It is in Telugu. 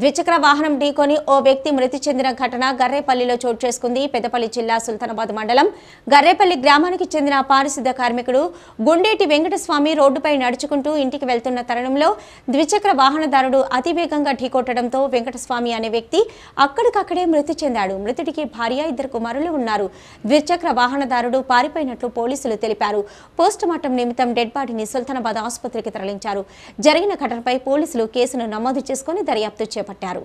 ద్విచక్ర వాహనం ఢీకొని ఓ వ్యక్తి మృతి చెందిన ఘటన గర్రేపల్లిలో చోటు చేసుకుంది పెద్దపల్లి జిల్లా సుల్తానాబాద్ మండలం గర్రేపల్లి గ్రామానికి చెందిన పారిశుద్ధ కార్మికుడు గుండేటి వెంకటస్వామి రోడ్డుపై నడుచుకుంటూ ఇంటికి వెళ్తున్న తరుణంలో ద్విచక్ర వాహనదారుడు అతివేగంగా ఢీకొట్టడంతో వెంకటస్వామి అనే వ్యక్తి అక్కడికక్కడే మృతి చెందాడు మృతుడికి భార్య ఇద్దరు కుమారులు ఉన్నారు ద్విచక్ర వాహనదారుడు పారిపోయినట్లు పోలీసులు తెలిపారు పోస్టుమార్టం నిమిత్తం డెడ్ బాడీని సుల్తానాబాద్ ఆసుపత్రికి తరలించారు జరిగిన ఘటనపై పోలీసులు కేసును నమోదు చేసుకుని దర్యాప్తు చేశారు చేపట్టారు